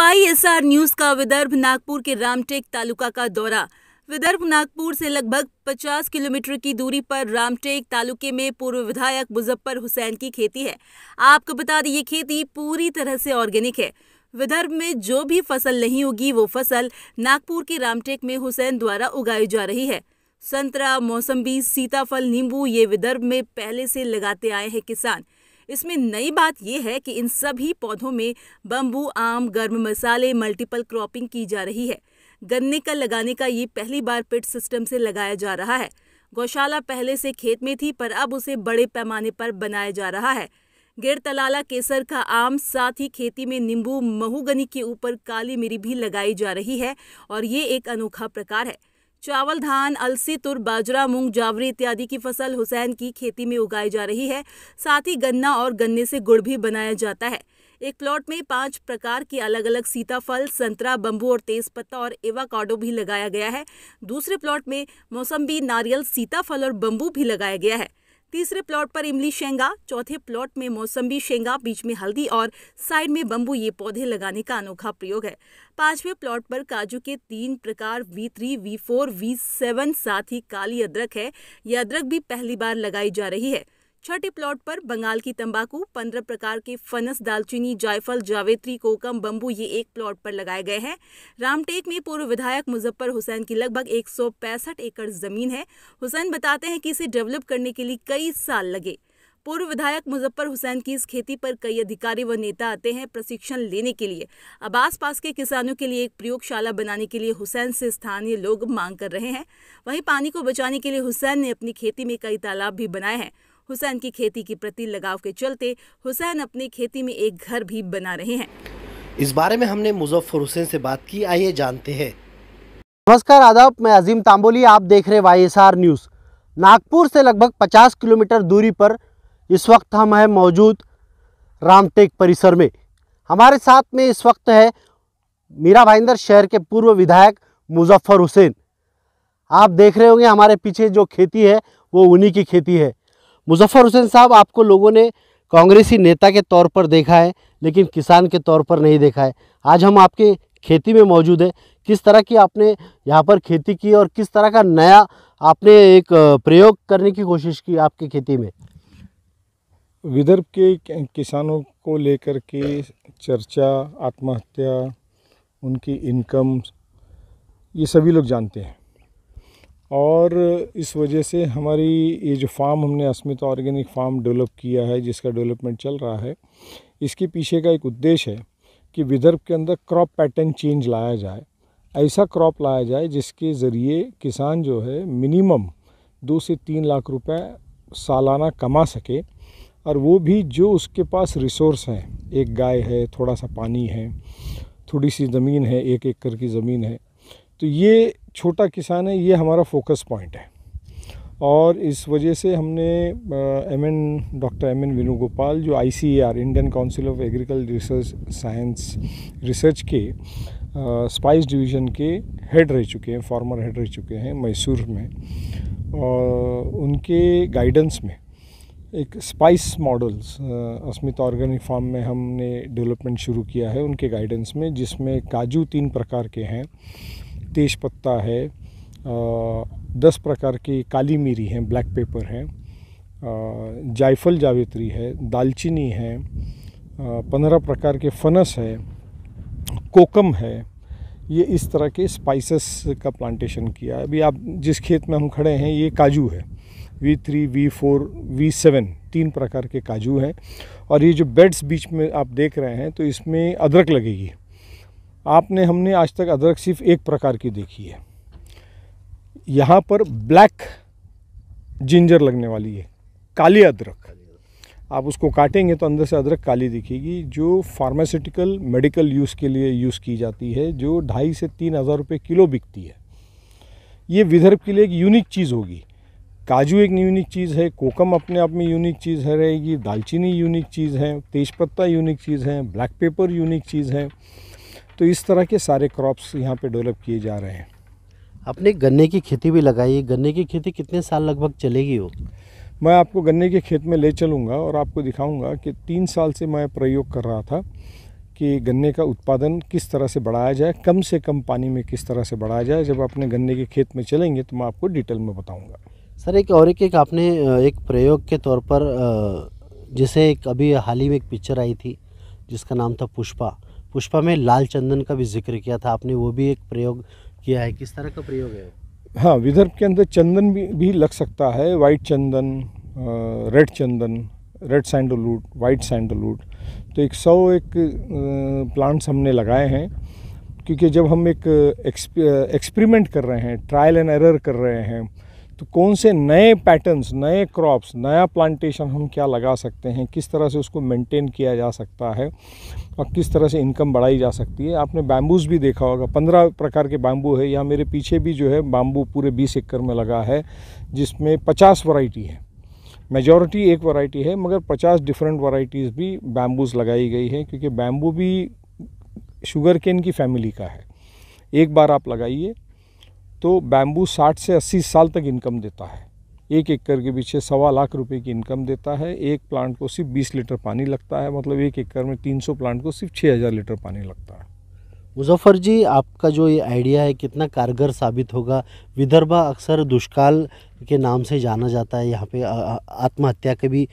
Y S R news का विदर्भ नागपुर के रामटेक तालुका का दौरा विदर्भ नागपुर से लगभग 50 किलोमीटर की दूरी पर रामटेक तालुके में पूर्व विधायक मुजफ्फर हुसैन की खेती है आपको बता दें ये खेती पूरी तरह से ऑर्गेनिक है विदर्भ में जो भी फसल नहीं उगी वो फसल नागपुर के रामटेक में हुसैन द्वारा उगाई जा रही है संतरा मौसम्बी सीताफल नींबू ये विदर्भ में पहले से लगाते आए हैं किसान इसमें नई बात यह है कि इन सभी पौधों में बम्बू आम गर्म मसाले मल्टीपल क्रॉपिंग की जा रही है गन्ने का लगाने का ये पहली बार पिट सिस्टम से लगाया जा रहा है गौशाला पहले से खेत में थी पर अब उसे बड़े पैमाने पर बनाया जा रहा है गिर तलाला केसर का आम साथ ही खेती में नींबू महुगनी के ऊपर काली मिरी भी लगाई जा रही है और ये एक अनोखा प्रकार है चावल धान अलसी तुर बाजरा मूंग जावरी इत्यादि की फसल हुसैन की खेती में उगाई जा रही है साथ ही गन्ना और गन्ने से गुड़ भी बनाया जाता है एक प्लॉट में पांच प्रकार के अलग अलग सीताफल संतरा बम्बू और तेज पत्ता और एवाकाडो भी लगाया गया है दूसरे प्लॉट में मौसम्बी नारियल सीताफल और बम्बू भी लगाया गया है तीसरे प्लॉट पर इमली शेंगा चौथे प्लॉट में मौसम्बी शेंगा बीच में हल्दी और साइड में बम्बू ये पौधे लगाने का अनोखा प्रयोग है पांचवें प्लॉट पर काजू के तीन प्रकार V three V four V seven साथ ही काली अदरक है यह अदरक भी पहली बार लगाई जा रही है छठे प्लॉट पर बंगाल की तंबाकू पंद्रह प्रकार के फनस दालचीनी जायफल जावेत्री कोकम बम्बू ये एक प्लॉट पर लगाए गए हैं रामटेक में पूर्व विधायक मुजफ्फर हुसैन की लगभग एक एकड़ जमीन है हुसैन बताते हैं कि इसे डेवलप करने के लिए कई साल लगे पूर्व विधायक मुजफ्फर हुसैन की इस खेती पर कई अधिकारी व नेता आते हैं प्रशिक्षण लेने के लिए अब आसपास के किसानों के लिए एक प्रयोगशाला बनाने के लिए हुसैन से स्थानीय लोग मांग कर रहे हैं वहीं पानी को बचाने के लिए हुसैन ने अपनी खेती में कई तालाब भी बनाए हैं हुसैन की खेती के प्रति लगाव के चलते हुसैन अपने खेती में एक घर भी बना रहे हैं इस बारे में हमने मुजफ्फर हुसैन से बात की आइए जानते हैं नमस्कार आदाब मैं अजीम तांबोली आप देख रहे वाई एस न्यूज़ नागपुर से लगभग 50 किलोमीटर दूरी पर इस वक्त हम हैं मौजूद रामटेक परिसर में हमारे साथ में इस वक्त है मीरा भाईंदर शहर के पूर्व विधायक मुजफ्फर हुसैन आप देख रहे होंगे हमारे पीछे जो खेती है वो उन्हीं की खेती है मुजफ्फ़र हुसैन साहब आपको लोगों ने कांग्रेसी नेता के तौर पर देखा है लेकिन किसान के तौर पर नहीं देखा है आज हम आपके खेती में मौजूद है किस तरह की आपने यहाँ पर खेती की और किस तरह का नया आपने एक प्रयोग करने की कोशिश की आपकी खेती में विदर्भ के किसानों को लेकर के चर्चा आत्महत्या उनकी इनकम ये सभी लोग जानते हैं और इस वजह से हमारी ये जो फार्म हमने अस्मिता ऑर्गेनिक फार्म डेवलप किया है जिसका डेवलपमेंट चल रहा है इसके पीछे का एक उद्देश्य है कि विदर्भ के अंदर क्रॉप पैटर्न चेंज लाया जाए ऐसा क्रॉप लाया जाए जिसके ज़रिए किसान जो है मिनिमम दो से तीन लाख रुपए सालाना कमा सके और वो भी जो उसके पास रिसोर्स हैं एक गाय है थोड़ा सा पानी है थोड़ी सी ज़मीन है एक एकड़ की ज़मीन है तो ये छोटा किसान है ये हमारा फोकस पॉइंट है और इस वजह से हमने M N doctor M N Venugopal जो I C A R Indian Council of Agriculture Research science research के स्पाइस डिवीज़न के हेड रह चुके हैं फॉर्मर हेड रह चुके हैं मैसूर में और उनके गाइडेंस में एक spice models Asmita organic farm में हमने डेवलपमेंट शुरू किया है उनके गाइडेंस में जिसमें काजू तीन प्रकार के हैं तेज पत्ता है दस प्रकार की काली मीरी है ब्लैक पेपर है जायफल जावित्री है दालचीनी है पंद्रह प्रकार के फनस है कोकम है ये इस तरह के स्पाइसेस का प्लांटेशन किया अभी आप जिस खेत में हम खड़े हैं ये काजू है V three V four V seven तीन प्रकार के काजू हैं और ये जो बेड्स बीच में आप देख रहे हैं तो इसमें अदरक लगेगी आपने हमने आज तक अदरक सिर्फ एक प्रकार की देखी है यहाँ पर ब्लैक जिंजर लगने वाली है काली अदरक आप उसको काटेंगे तो अंदर से अदरक काली दिखेगी जो फार्मास्यूटिकल मेडिकल यूज़ के लिए यूज़ की जाती है जो ढाई से तीन हज़ार रुपये किलो बिकती है ये विदर्भ के लिए एक यूनिक चीज़ होगी काजू एक यूनिक चीज़ है कोकम अपने आप में यूनिक चीज़ है रहेगी दालचीनी यूनिक चीज़ है तेज़पत्ता यूनिक चीज़ है ब्लैक पेपर यूनिक चीज़ है तो इस तरह के सारे क्रॉप्स यहाँ पे डेवलप किए जा रहे हैं आपने गन्ने की खेती भी लगाई है गन्ने की खेती कितने साल लगभग चलेगी वो मैं आपको गन्ने के खेत में ले चलूँगा और आपको दिखाऊँगा कि तीन साल से मैं प्रयोग कर रहा था कि गन्ने का उत्पादन किस तरह से बढ़ाया जाए कम से कम पानी में किस तरह से बढ़ाया जाए जब अपने गन्ने के खेत में चलेंगे तो मैं आपको डिटेल में बताऊँगा सर एक और एक, एक आपने एक प्रयोग के तौर पर जैसे एक अभी हाल ही में एक पिक्चर आई थी जिसका नाम था पुष्पा पुष्पा में लाल चंदन का भी जिक्र किया था आपने वो भी एक प्रयोग किया है किस तरह का प्रयोग है हाँ विदर्भ के अंदर चंदन भी, भी लग सकता है वाइट चंदन रेड चंदन रेड सैंडलवुड वाइट सैंडलवुड तो एक सौ एक प्लांट्स हमने लगाए हैं क्योंकि जब हम एक एक्सपेरिमेंट कर रहे हैं ट्रायल एंड एरर कर रहे हैं तो कौन से नए पैटर्न्स नए क्रॉप्स नया प्लांटेशन हम क्या लगा सकते हैं किस तरह से उसको मेंटेन किया जा सकता है और किस तरह से इनकम बढ़ाई जा सकती है आपने बैम्बूज़ भी देखा होगा पंद्रह प्रकार के बैम्बू है यहाँ मेरे पीछे भी जो है बैम्बू पूरे बीस एकड़ में लगा है जिसमें पचास वराइटी है मेजॉरिटी एक वराइटी है मगर पचास डिफरेंट वराइटीज़ भी बैम्बूज़ लगाई गई है क्योंकि बैम्बू भी शुगर केन की फैमिली का है एक बार आप लगाइए तो बैम्बू 60 से 80 साल तक इनकम देता है एक एकड़ के पीछे सवा लाख रुपए की इनकम देता है एक प्लांट को सिर्फ 20 लीटर पानी लगता है मतलब एक एकड़ में 300 प्लांट को सिर्फ 6000 लीटर पानी लगता है मुजफ्फर जी आपका जो ये आइडिया है कितना कारगर साबित होगा विदर्भा अक्सर दुष्काल के नाम से जाना जाता है यहाँ पे आत्महत्या के भी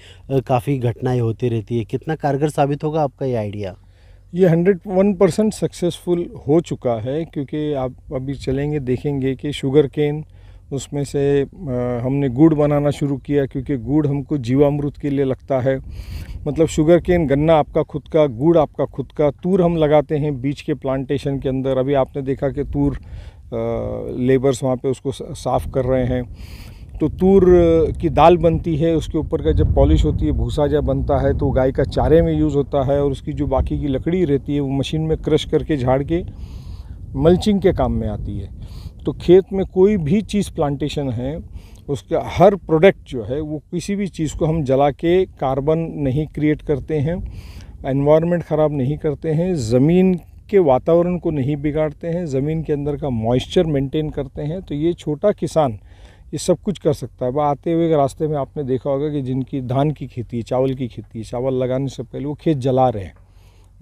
काफ़ी घटनाएं होती रहती है कितना कारगर साबित होगा आपका ये आइडिया ये हंड्रेड वन परसेंट सक्सेसफुल हो चुका है क्योंकि आप अभी चलेंगे देखेंगे कि शुगर केन उसमें से हमने गुड़ बनाना शुरू किया क्योंकि गुड़ हमको जीवामृत के लिए लगता है मतलब शुगर केन गन्ना आपका खुद का गुड़ आपका खुद का तूर हम लगाते हैं बीच के प्लांटेशन के अंदर अभी आपने देखा कि तूर लेबर्स वहाँ पे उसको साफ़ कर रहे हैं तो तूर की दाल बनती है उसके ऊपर का जब पॉलिश होती है भूसा जब बनता है तो गाय का चारे में यूज़ होता है और उसकी जो बाकी की लकड़ी रहती है वो मशीन में क्रश करके झाड़ के मल्चिंग के काम में आती है तो खेत में कोई भी चीज़ प्लांटेशन है उसका हर प्रोडक्ट जो है वो किसी भी चीज़ को हम जला के कार्बन नहीं क्रिएट करते हैं एनवायरनमेंट ख़राब नहीं करते हैं ज़मीन के वातावरण को नहीं बिगाड़ते हैं ज़मीन के अंदर का मॉइस्चर मेंटेन करते हैं तो ये छोटा किसान ये सब कुछ कर सकता है वह आते हुए रास्ते में आपने देखा होगा कि जिनकी धान की खेती है चावल की खेती है चावल लगाने से पहले वो खेत जला रहे हैं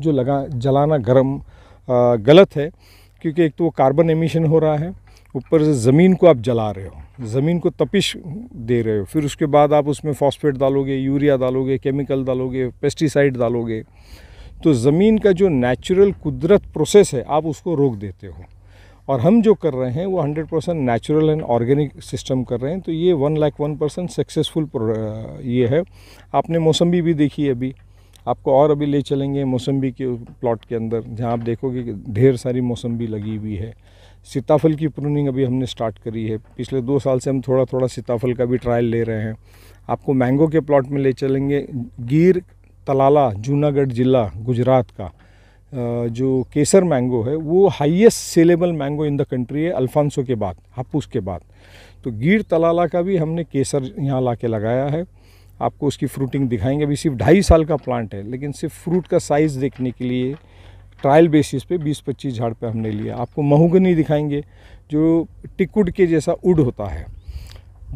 जो लगा जलाना गर्म गलत है क्योंकि एक तो वो कार्बन एमिशन हो रहा है ऊपर से ज़मीन को आप जला रहे हो ज़मीन को तपिश दे रहे हो फिर उसके बाद आप उसमें फॉस्फेट डालोगे यूरिया डालोगे केमिकल डालोगे पेस्टिसाइड डालोगे तो ज़मीन का जो नेचुरल कुदरत प्रोसेस है आप उसको रोक देते हो और हम जो कर रहे हैं वो 100 percent natural and organic system कर रहे हैं तो ये one lakh one percent successful ये है आपने मौसम्बी भी देखी अभी आपको और अभी ले चलेंगे मौसम्बी के प्लॉट के अंदर जहाँ आप देखोगे कि ढेर सारी मौसम्बी लगी हुई है सीताफल की प्रूनिंग अभी हमने स्टार्ट करी है पिछले दो साल से हम थोड़ा थोड़ा सीताफल का भी ट्रायल ले रहे हैं आपको मैंगो के प्लॉट में ले चलेंगे गिर तलाला जूनागढ़ ज़िला गुजरात का जो केसर मैंगो है वो highest saleable mango in the country है अल्फांसो के बाद हापूस के बाद तो गिर तलाला का भी हमने केसर यहाँ ला के लगाया है आपको उसकी फ्रूटिंग दिखाएंगे अभी सिर्फ ढाई साल का प्लांट है लेकिन सिर्फ फ्रूट का साइज़ देखने के लिए ट्रायल बेसिस पे 20-25 झाड़ पे हमने लिया आपको महोगनी दिखाएंगे जो टिकुड के जैसा उड होता है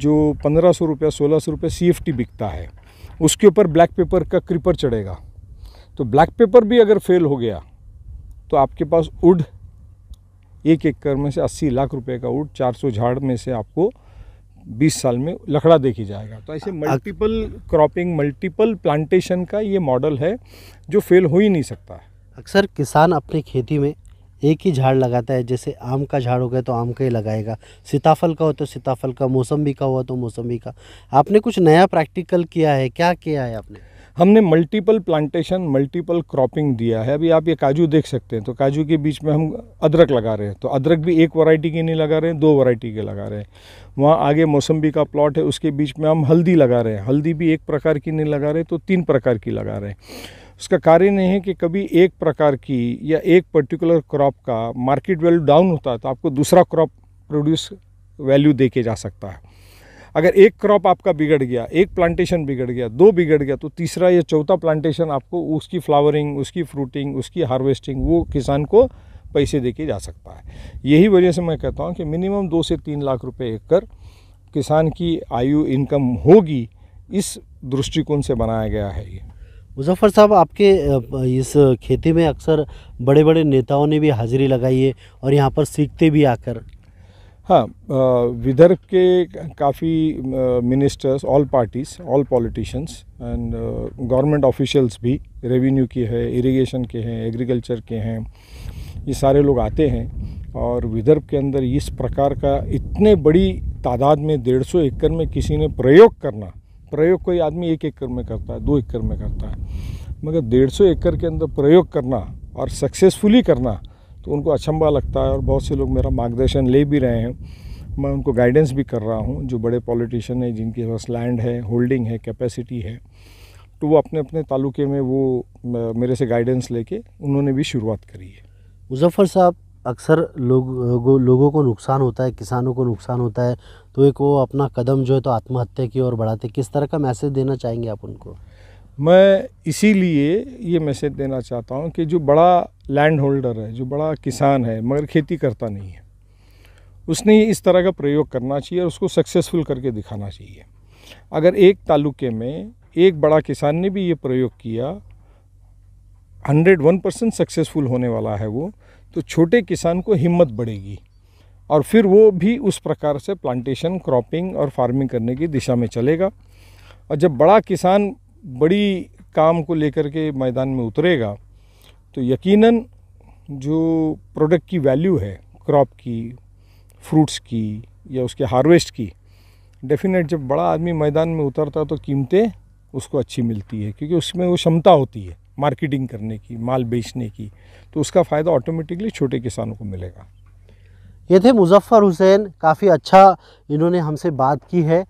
जो पंद्रह सौ रुपया सोलह सौ रुपया सी बिकता है उसके ऊपर ब्लैक पेपर का क्रिपर चढ़ेगा तो ब्लैक पेपर भी अगर फेल हो गया तो आपके पास उड एक एकड़ में से 80 लाख रुपए का उड 400 झाड़ में से आपको 20 साल में लकड़ा देखी जाएगा तो ऐसे मल्टीपल क्रॉपिंग मल्टीपल प्लांटेशन का ये मॉडल है जो फेल हो ही नहीं सकता है अक्सर किसान अपनी खेती में एक ही झाड़ लगाता है जैसे आम का झाड़ हो गया तो आम का ही लगाएगा सीताफल का हो तो सीताफल का मौसम्बी का हुआ तो मौसम्बी का आपने कुछ नया प्रैक्टिकल किया है क्या किया है आपने हमने मल्टीपल प्लांटेशन मल्टीपल क्रॉपिंग दिया है अभी आप ये काजू देख सकते हैं तो काजू के बीच में हम अदरक लगा रहे हैं तो अदरक भी एक वैरायटी की नहीं लगा रहे हैं दो वैरायटी के लगा रहे हैं वहाँ आगे मौसम्बी का प्लॉट है उसके बीच में हम हल्दी लगा रहे हैं हल्दी भी एक प्रकार की नहीं लगा रहे तो तीन प्रकार की लगा रहे हैं उसका कार्य नहीं है कि कभी एक प्रकार की या एक पर्टिकुलर क्रॉप का मार्केट वैल्यू डाउन होता है तो आपको दूसरा क्रॉप प्रोड्यूस वैल्यू दे के जा सकता है अगर एक क्रॉप आपका बिगड़ गया एक प्लांटेशन बिगड़ गया दो बिगड़ गया तो तीसरा या चौथा प्लांटेशन आपको उसकी फ्लावरिंग उसकी फ्रूटिंग उसकी हार्वेस्टिंग वो किसान को पैसे दे के जा सकता है यही वजह से मैं कहता हूँ कि मिनिमम दो से तीन लाख रुपए एकड़ किसान की आयु इनकम होगी इस दृष्टिकोण से बनाया गया है ये मुजफ्फर साहब आपके इस खेती में अक्सर बड़े बड़े नेताओं ने भी हाजिरी लगाई है और यहाँ पर सीखते भी आकर हाँ विदर्भ के काफ़ी ministers all parties all politicians and government officials भी रेवेन्यू के हैं इरिगेशन के हैं एग्रीकल्चर के हैं ये सारे लोग आते हैं और विदर्भ के अंदर इस प्रकार का इतने बड़ी तादाद में डेढ़ सौ एकड़ में किसी ने प्रयोग करना प्रयोग कोई आदमी एक एकड़ में करता है दो एकड़ में करता है मगर डेढ़ सौ एकड़ के अंदर प्रयोग करना और सक्सेसफुली करना तो उनको अचंबा लगता है और बहुत से लोग मेरा मार्गदर्शन ले भी रहे हैं मैं उनको गाइडेंस भी कर रहा हूँ जो बड़े पॉलिटिशियन हैं जिनके पास लैंड है होल्डिंग है कैपेसिटी है तो वो अपने अपने तालुके में वो मेरे से गाइडेंस लेके उन्होंने भी शुरुआत करी है मुजफ्फ़र साहब अक्सर लोग लोगों को नुकसान होता है किसानों को नुकसान होता है तो एक वो अपना कदम जो है तो आत्महत्या की ओर बढ़ाते किस तरह का मैसेज देना चाहेंगे आप उनको मैं इसीलिए ये मैसेज देना चाहता हूँ कि जो बड़ा लैंड होल्डर है जो बड़ा किसान है मगर खेती करता नहीं है उसने इस तरह का प्रयोग करना चाहिए और उसको सक्सेसफुल करके दिखाना चाहिए अगर एक तालुके में एक बड़ा किसान ने भी ये प्रयोग किया हंड्रेड वन परसेंट सक्सेसफुल होने वाला है वो तो छोटे किसान को हिम्मत बढ़ेगी और फिर वो भी उस प्रकार से प्लांटेशन क्रॉपिंग और फार्मिंग करने की दिशा में चलेगा और जब बड़ा किसान बड़ी काम को लेकर के मैदान में उतरेगा तो यकीनन जो प्रोडक्ट की वैल्यू है क्रॉप की फ्रूट्स की या उसके हार्वेस्ट की डेफिनेट जब बड़ा आदमी मैदान में उतरता तो कीमतें उसको अच्छी मिलती है क्योंकि उसमें वो क्षमता होती है मार्केटिंग करने की माल बेचने की तो उसका फ़ायदा ऑटोमेटिकली छोटे किसानों को मिलेगा ये थे मुजफ़्फ़र हुसैन काफ़ी अच्छा इन्होंने हमसे बात की है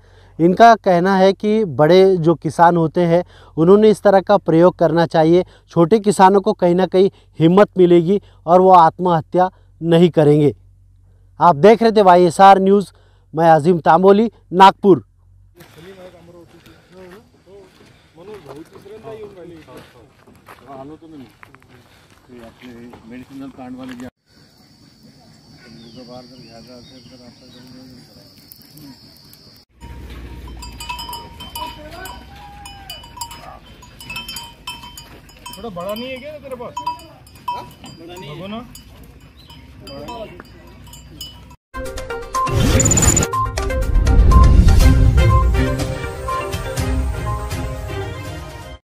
इनका कहना है कि बड़े जो किसान होते हैं उन्होंने इस तरह का प्रयोग करना चाहिए छोटे किसानों को कहीं ना कहीं हिम्मत मिलेगी और वो आत्महत्या नहीं करेंगे आप देख रहे थे वाई न्यूज़ मैं अजीम तांबोली नागपुर थोड़ा बड़ा नहीं है क्या तेरे पास हाँ? बड़ा नहीं है